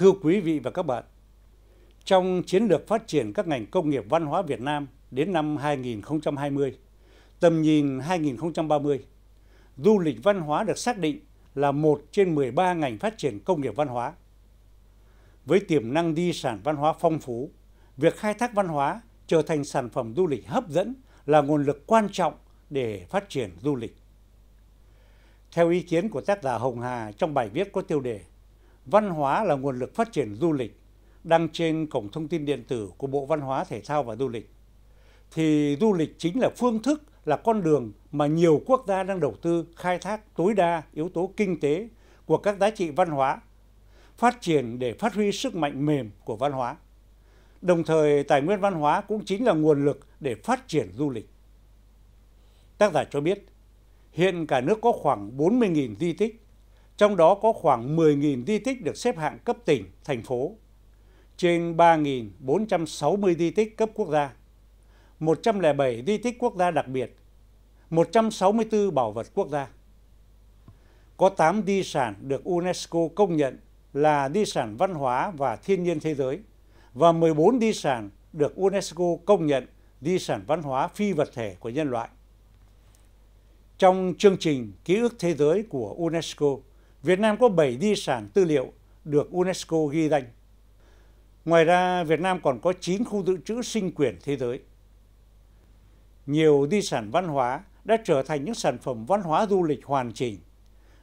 thưa quý vị và các bạn trong chiến lược phát triển các ngành công nghiệp văn hóa việt nam đến năm 2020 tầm nhìn 2030 du lịch văn hóa được xác định là một trên 13 ngành phát triển công nghiệp văn hóa với tiềm năng di sản văn hóa phong phú việc khai thác văn hóa trở thành sản phẩm du lịch hấp dẫn là nguồn lực quan trọng để phát triển du lịch. Theo ý kiến của tác giả Hồng Hà trong bài viết có tiêu đề văn hóa là nguồn lực phát triển du lịch đăng trên cổng thông tin điện tử của bộ văn hóa thể thao và du lịch thì du lịch chính là phương thức là con đường mà nhiều quốc gia đang đầu tư khai thác tối đa yếu tố kinh tế của các giá trị văn hóa phát triển để phát huy sức mạnh mềm của văn hóa đồng thời tài nguyên văn hóa cũng chính là nguồn lực để phát triển du lịch tác giả cho biết hiện cả nước có khoảng 40.000 di tích trong đó có khoảng 10.000 di tích được xếp hạng cấp tỉnh thành phố trên 3.460 di tích cấp quốc gia 107 di tích quốc gia đặc biệt 164 bảo vật quốc gia có 8 di sản được UNESCO công nhận là di sản văn hóa và thiên nhiên thế giới và 14 di sản được UNESCO công nhận di sản văn hóa phi vật thể của nhân loại. Trong chương trình Ký ức thế giới của UNESCO, Việt Nam có 7 di sản tư liệu được UNESCO ghi danh. Ngoài ra, Việt Nam còn có 9 khu dự trữ sinh quyền thế giới. Nhiều di sản văn hóa đã trở thành những sản phẩm văn hóa du lịch hoàn chỉnh,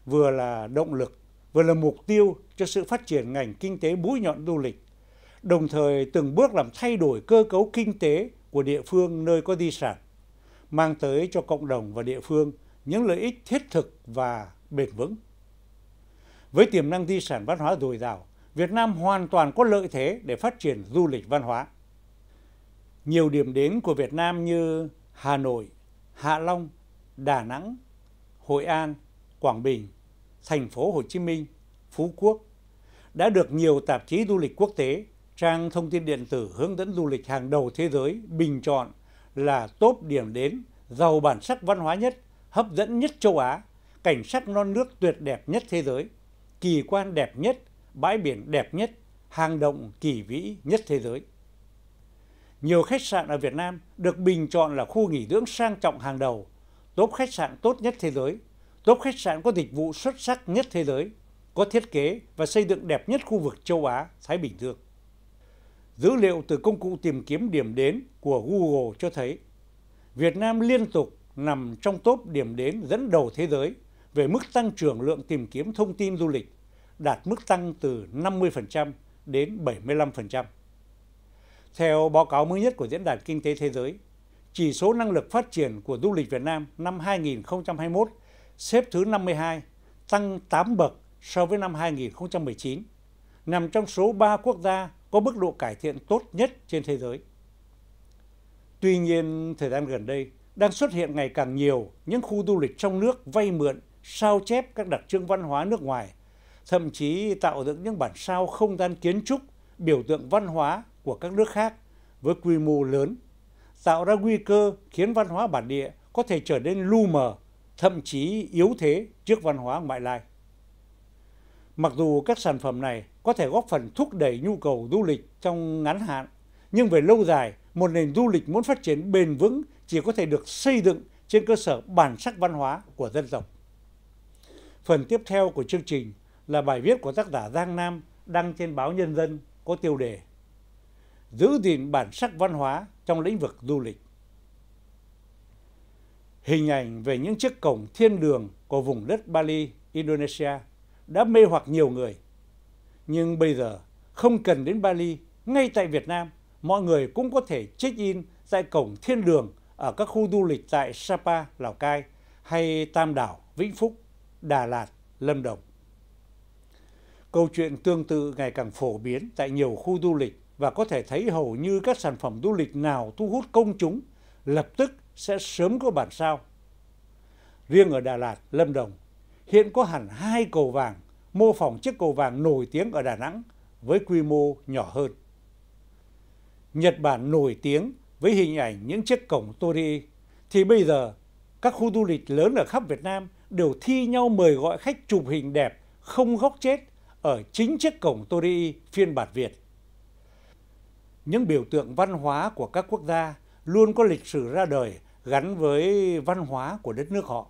vừa là động lực, vừa là mục tiêu cho sự phát triển ngành kinh tế mũi nhọn du lịch, đồng thời từng bước làm thay đổi cơ cấu kinh tế của địa phương nơi có di sản, mang tới cho cộng đồng và địa phương những lợi ích thiết thực và bền vững với tiềm năng di sản văn hóa dồi dào việt nam hoàn toàn có lợi thế để phát triển du lịch văn hóa nhiều điểm đến của việt nam như hà nội hạ long đà nẵng hội an quảng bình thành phố hồ chí minh phú quốc đã được nhiều tạp chí du lịch quốc tế trang thông tin điện tử hướng dẫn du lịch hàng đầu thế giới bình chọn là top điểm đến giàu bản sắc văn hóa nhất hấp dẫn nhất châu á cảnh sắc non nước tuyệt đẹp nhất thế giới kỳ quan đẹp nhất bãi biển đẹp nhất hang động kỳ vĩ nhất thế giới nhiều khách sạn ở Việt Nam được bình chọn là khu nghỉ dưỡng sang trọng hàng đầu, top khách sạn tốt nhất thế giới, top khách sạn có dịch vụ xuất sắc nhất thế giới, có thiết kế và xây dựng đẹp nhất khu vực châu Á, Thái Bình Dương. Dữ liệu từ công cụ tìm kiếm điểm đến của Google cho thấy Việt Nam liên tục nằm trong top điểm đến dẫn đầu thế giới về mức tăng trưởng lượng tìm kiếm thông tin du lịch đạt mức tăng từ 50% đến 75%. Theo báo cáo mới nhất của Diễn đàn Kinh tế Thế giới, chỉ số năng lực phát triển của du lịch Việt Nam năm 2021 xếp thứ 52, tăng 8 bậc so với năm 2019, nằm trong số 3 quốc gia có mức độ cải thiện tốt nhất trên thế giới. Tuy nhiên, thời gian gần đây đang xuất hiện ngày càng nhiều những khu du lịch trong nước vay mượn sao chép các đặc trưng văn hóa nước ngoài thậm chí tạo dựng những bản sao không gian kiến trúc biểu tượng văn hóa của các nước khác với quy mô lớn tạo ra nguy cơ khiến văn hóa bản địa có thể trở nên lu mờ thậm chí yếu thế trước văn hóa ngoại lai mặc dù các sản phẩm này có thể góp phần thúc đẩy nhu cầu du lịch trong ngắn hạn nhưng về lâu dài một nền du lịch muốn phát triển bền vững chỉ có thể được xây dựng trên cơ sở bản sắc văn hóa của dân tộc phần tiếp theo của chương trình là bài viết của tác giả giang nam đăng trên báo nhân dân có tiêu đề giữ gìn bản sắc văn hóa trong lĩnh vực du lịch hình ảnh về những chiếc cổng thiên đường của vùng đất bali indonesia đã mê hoặc nhiều người nhưng bây giờ không cần đến bali ngay tại việt nam mọi người cũng có thể check in tại cổng thiên đường ở các khu du lịch tại sapa lào cai hay tam đảo vĩnh phúc đà lạt lâm đồng câu chuyện tương tự ngày càng phổ biến tại nhiều khu du lịch và có thể thấy hầu như các sản phẩm du lịch nào thu hút công chúng lập tức sẽ sớm có bản sao riêng ở đà lạt lâm đồng hiện có hẳn hai cầu vàng mô phỏng chiếc cầu vàng nổi tiếng ở đà nẵng với quy mô nhỏ hơn nhật bản nổi tiếng với hình ảnh những chiếc cổng torii thì bây giờ các khu du lịch lớn ở khắp việt nam đều thi nhau mời gọi khách chụp hình đẹp không góc chết ở chính chiếc cổng Torii phiên bản Việt. Những biểu tượng văn hóa của các quốc gia luôn có lịch sử ra đời gắn với văn hóa của đất nước họ.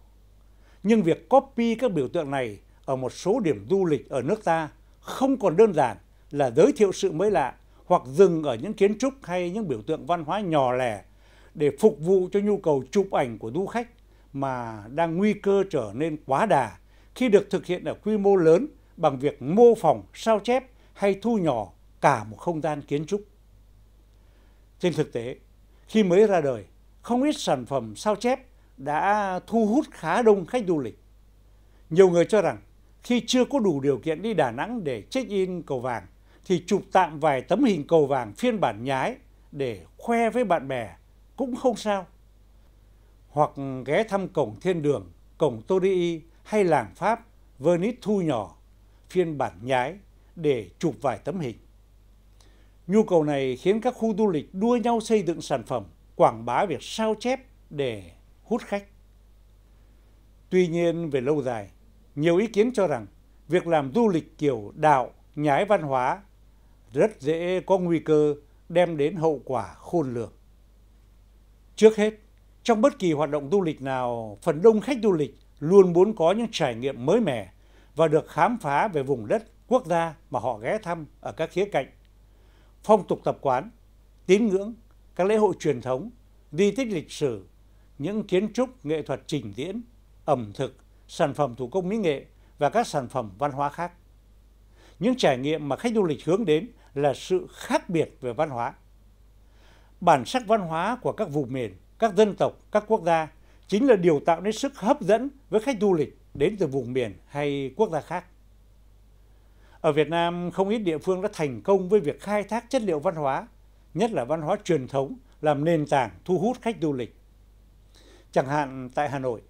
Nhưng việc copy các biểu tượng này ở một số điểm du lịch ở nước ta không còn đơn giản là giới thiệu sự mới lạ hoặc dừng ở những kiến trúc hay những biểu tượng văn hóa nhỏ lẻ để phục vụ cho nhu cầu chụp ảnh của du khách mà đang nguy cơ trở nên quá đà khi được thực hiện ở quy mô lớn bằng việc mô phỏng sao chép hay thu nhỏ cả một không gian kiến trúc. Trên thực tế, khi mới ra đời, không ít sản phẩm sao chép đã thu hút khá đông khách du lịch. Nhiều người cho rằng khi chưa có đủ điều kiện đi Đà Nẵng để check-in cầu vàng thì chụp tạm vài tấm hình cầu vàng phiên bản nhái để khoe với bạn bè cũng không sao hoặc ghé thăm cổng thiên đường cổng torii hay làng pháp venice thu nhỏ phiên bản nhái để chụp vài tấm hình nhu cầu này khiến các khu du lịch đua nhau xây dựng sản phẩm quảng bá việc sao chép để hút khách tuy nhiên về lâu dài nhiều ý kiến cho rằng việc làm du lịch kiểu đạo nhái văn hóa rất dễ có nguy cơ đem đến hậu quả khôn lường trước hết trong bất kỳ hoạt động du lịch nào phần đông khách du lịch luôn muốn có những trải nghiệm mới mẻ và được khám phá về vùng đất quốc gia mà họ ghé thăm ở các khía cạnh phong tục tập quán tín ngưỡng các lễ hội truyền thống di tích lịch sử những kiến trúc nghệ thuật trình diễn ẩm thực sản phẩm thủ công mỹ nghệ và các sản phẩm văn hóa khác những trải nghiệm mà khách du lịch hướng đến là sự khác biệt về văn hóa bản sắc văn hóa của các vùng miền các dân tộc các quốc gia chính là điều tạo nên sức hấp dẫn với khách du lịch đến từ vùng miền hay quốc gia khác ở việt nam không ít địa phương đã thành công với việc khai thác chất liệu văn hóa nhất là văn hóa truyền thống làm nền tảng thu hút khách du lịch chẳng hạn tại hà nội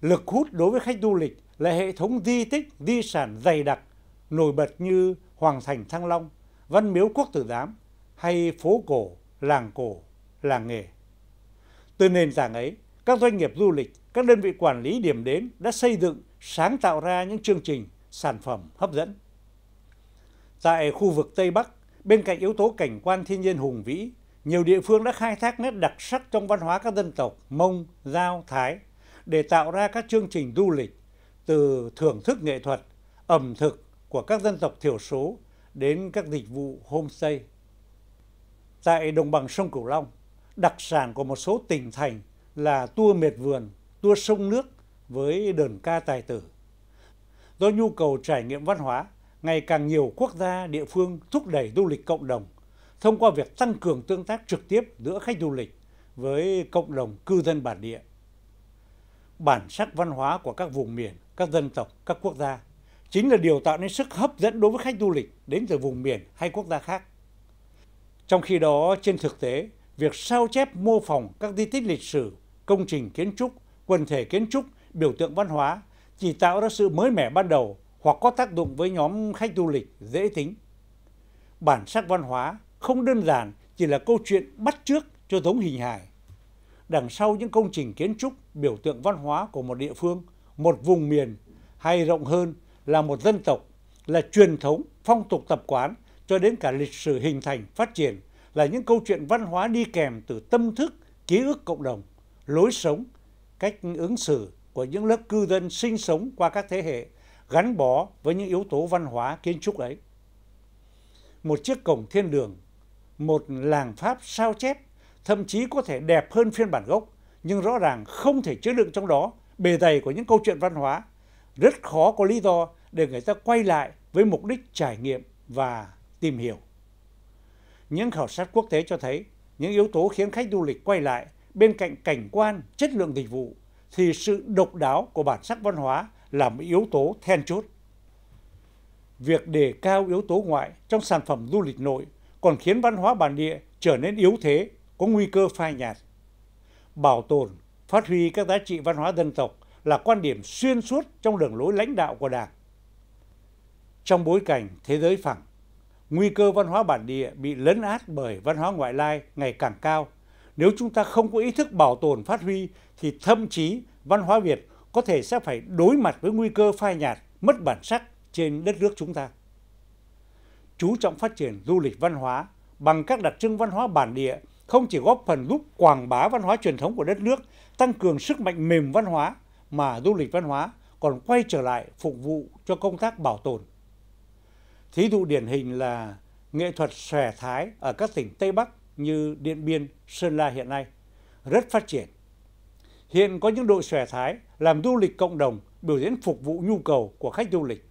lực hút đối với khách du lịch là hệ thống di tích di sản dày đặc nổi bật như hoàng thành thăng long văn miếu quốc tử giám hay phố cổ làng cổ làng nghề từ nền tảng ấy các doanh nghiệp du lịch các đơn vị quản lý điểm đến đã xây dựng sáng tạo ra những chương trình sản phẩm hấp dẫn tại khu vực tây bắc bên cạnh yếu tố cảnh quan thiên nhiên hùng vĩ nhiều địa phương đã khai thác nét đặc sắc trong văn hóa các dân tộc mông giao thái để tạo ra các chương trình du lịch từ thưởng thức nghệ thuật ẩm thực của các dân tộc thiểu số đến các dịch vụ homestay tại đồng bằng sông cửu long đặc sản của một số tỉnh thành là tour miệt vườn tour sông nước với đờn ca tài tử do nhu cầu trải nghiệm văn hóa ngày càng nhiều quốc gia địa phương thúc đẩy du lịch cộng đồng thông qua việc tăng cường tương tác trực tiếp giữa khách du lịch với cộng đồng cư dân bản địa bản sắc văn hóa của các vùng miền các dân tộc các quốc gia chính là điều tạo nên sức hấp dẫn đối với khách du lịch đến từ vùng miền hay quốc gia khác trong khi đó trên thực tế việc sao chép mô phỏng các di tích lịch sử công trình kiến trúc quần thể kiến trúc biểu tượng văn hóa chỉ tạo ra sự mới mẻ ban đầu hoặc có tác dụng với nhóm khách du lịch dễ tính bản sắc văn hóa không đơn giản chỉ là câu chuyện bắt trước cho giống hình hài đằng sau những công trình kiến trúc biểu tượng văn hóa của một địa phương một vùng miền hay rộng hơn là một dân tộc là truyền thống phong tục tập quán cho đến cả lịch sử hình thành phát triển là những câu chuyện văn hóa đi kèm từ tâm thức ký ức cộng đồng lối sống cách ứng xử của những lớp cư dân sinh sống qua các thế hệ gắn bó với những yếu tố văn hóa kiến trúc ấy một chiếc cổng thiên đường một làng pháp sao chép thậm chí có thể đẹp hơn phiên bản gốc nhưng rõ ràng không thể chứa đựng trong đó bề dày của những câu chuyện văn hóa rất khó có lý do để người ta quay lại với mục đích trải nghiệm và tìm hiểu những khảo sát quốc tế cho thấy những yếu tố khiến khách du lịch quay lại bên cạnh cảnh quan chất lượng dịch vụ thì sự độc đáo của bản sắc văn hóa là một yếu tố then chốt việc đề cao yếu tố ngoại trong sản phẩm du lịch nội còn khiến văn hóa bản địa trở nên yếu thế có nguy cơ phai nhạt bảo tồn phát huy các giá trị văn hóa dân tộc là quan điểm xuyên suốt trong đường lối lãnh đạo của đảng trong bối cảnh thế giới phẳng nguy cơ văn hóa bản địa bị lấn át bởi văn hóa ngoại lai ngày càng cao nếu chúng ta không có ý thức bảo tồn phát huy thì thậm chí văn hóa việt có thể sẽ phải đối mặt với nguy cơ phai nhạt mất bản sắc trên đất nước chúng ta chú trọng phát triển du lịch văn hóa bằng các đặc trưng văn hóa bản địa không chỉ góp phần giúp quảng bá văn hóa truyền thống của đất nước tăng cường sức mạnh mềm văn hóa mà du lịch văn hóa còn quay trở lại phục vụ cho công tác bảo tồn thí dụ điển hình là nghệ thuật xòe thái ở các tỉnh tây bắc như điện biên sơn la hiện nay rất phát triển hiện có những đội xòe thái làm du lịch cộng đồng biểu diễn phục vụ nhu cầu của khách du lịch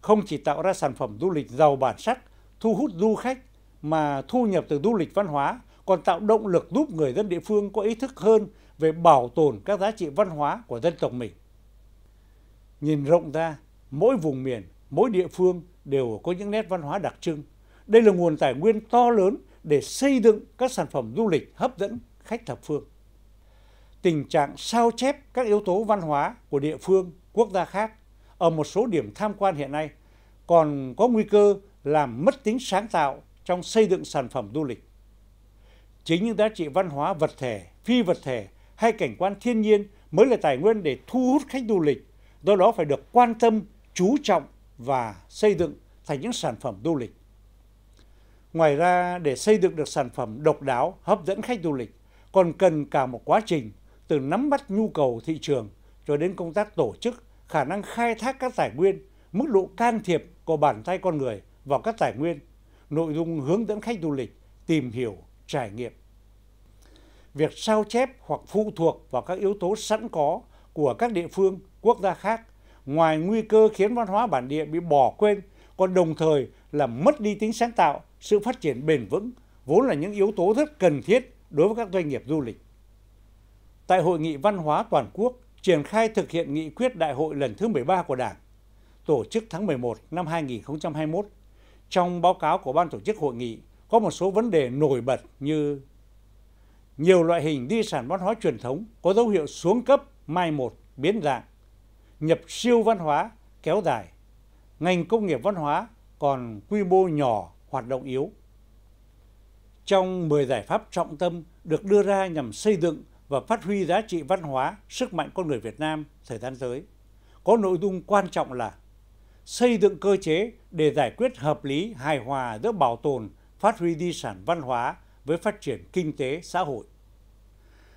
không chỉ tạo ra sản phẩm du lịch giàu bản sắc thu hút du khách mà thu nhập từ du lịch văn hóa còn tạo động lực giúp người dân địa phương có ý thức hơn về bảo tồn các giá trị văn hóa của dân tộc mình nhìn rộng ra mỗi vùng miền mỗi địa phương đều có những nét văn hóa đặc trưng đây là nguồn tài nguyên to lớn để xây dựng các sản phẩm du lịch hấp dẫn khách thập phương tình trạng sao chép các yếu tố văn hóa của địa phương quốc gia khác ở một số điểm tham quan hiện nay còn có nguy cơ làm mất tính sáng tạo trong xây dựng sản phẩm du lịch chính những giá trị văn hóa vật thể phi vật thể hay cảnh quan thiên nhiên mới là tài nguyên để thu hút khách du lịch do đó phải được quan tâm chú trọng và xây dựng thành những sản phẩm du lịch ngoài ra để xây dựng được sản phẩm độc đáo hấp dẫn khách du lịch còn cần cả một quá trình từ nắm bắt nhu cầu thị trường cho đến công tác tổ chức khả năng khai thác các tài nguyên mức độ can thiệp của bàn tay con người vào các tài nguyên nội dung hướng dẫn khách du lịch tìm hiểu trải nghiệm việc sao chép hoặc phụ thuộc vào các yếu tố sẵn có của các địa phương quốc gia khác ngoài nguy cơ khiến văn hóa bản địa bị bỏ quên còn đồng thời là mất đi tính sáng tạo sự phát triển bền vững vốn là những yếu tố rất cần thiết đối với các doanh nghiệp du lịch tại hội nghị văn hóa toàn quốc triển khai thực hiện nghị quyết đại hội lần thứ 13 của Đảng, tổ chức tháng 11 năm 2021. Trong báo cáo của ban tổ chức hội nghị có một số vấn đề nổi bật như nhiều loại hình di sản văn hóa truyền thống có dấu hiệu xuống cấp, mai một, biến dạng nhập siêu văn hóa kéo dài ngành công nghiệp văn hóa còn quy mô nhỏ hoạt động yếu trong 10 giải pháp trọng tâm được đưa ra nhằm xây dựng và phát huy giá trị văn hóa sức mạnh con người Việt Nam thời gian tới có nội dung quan trọng là xây dựng cơ chế để giải quyết hợp lý hài hòa giữa bảo tồn phát huy di sản văn hóa với phát triển kinh tế xã hội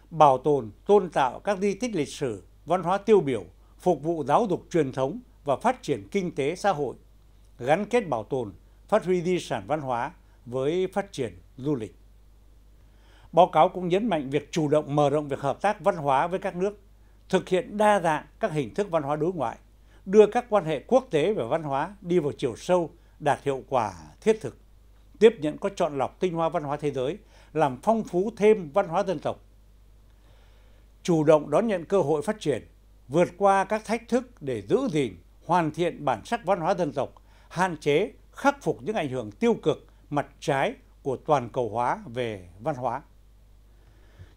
bảo tồn tôn tạo các di tích lịch sử văn hóa tiêu biểu phục vụ giáo dục truyền thống và phát triển kinh tế xã hội gắn kết bảo tồn phát huy di sản văn hóa với phát triển du lịch báo cáo cũng nhấn mạnh việc chủ động mở rộng việc hợp tác văn hóa với các nước thực hiện đa dạng các hình thức văn hóa đối ngoại đưa các quan hệ quốc tế về văn hóa đi vào chiều sâu đạt hiệu quả thiết thực tiếp nhận có chọn lọc tinh hoa văn hóa thế giới làm phong phú thêm văn hóa dân tộc chủ động đón nhận cơ hội phát triển vượt qua các thách thức để giữ gìn hoàn thiện bản sắc văn hóa dân tộc hạn chế khắc phục những ảnh hưởng tiêu cực mặt trái của toàn cầu hóa về văn hóa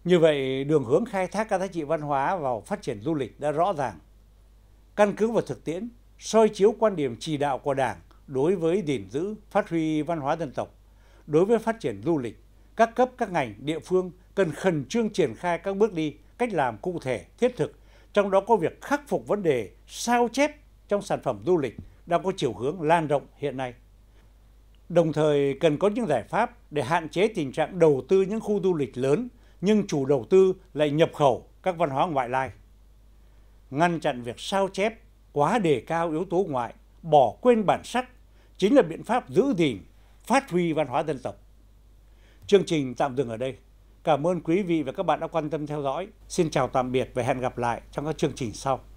như vậy đường hướng khai thác các giá trị văn hóa vào phát triển du lịch đã rõ ràng căn cứ vào thực tiễn soi chiếu quan điểm chỉ đạo của đảng đối với gìn giữ phát huy văn hóa dân tộc đối với phát triển du lịch các cấp các ngành địa phương cần khẩn trương triển khai các bước đi cách làm cụ thể thiết thực trong đó có việc khắc phục vấn đề sao chép trong sản phẩm du lịch đang có chiều hướng lan rộng hiện nay đồng thời cần có những giải pháp để hạn chế tình trạng đầu tư những khu du lịch lớn nhưng chủ đầu tư lại nhập khẩu các văn hóa ngoại lai ngăn chặn việc sao chép quá đề cao yếu tố ngoại bỏ quên bản sắc chính là biện pháp giữ gìn phát huy văn hóa dân tộc chương trình tạm dừng ở đây cảm ơn quý vị và các bạn đã quan tâm theo dõi xin chào tạm biệt và hẹn gặp lại trong các chương trình sau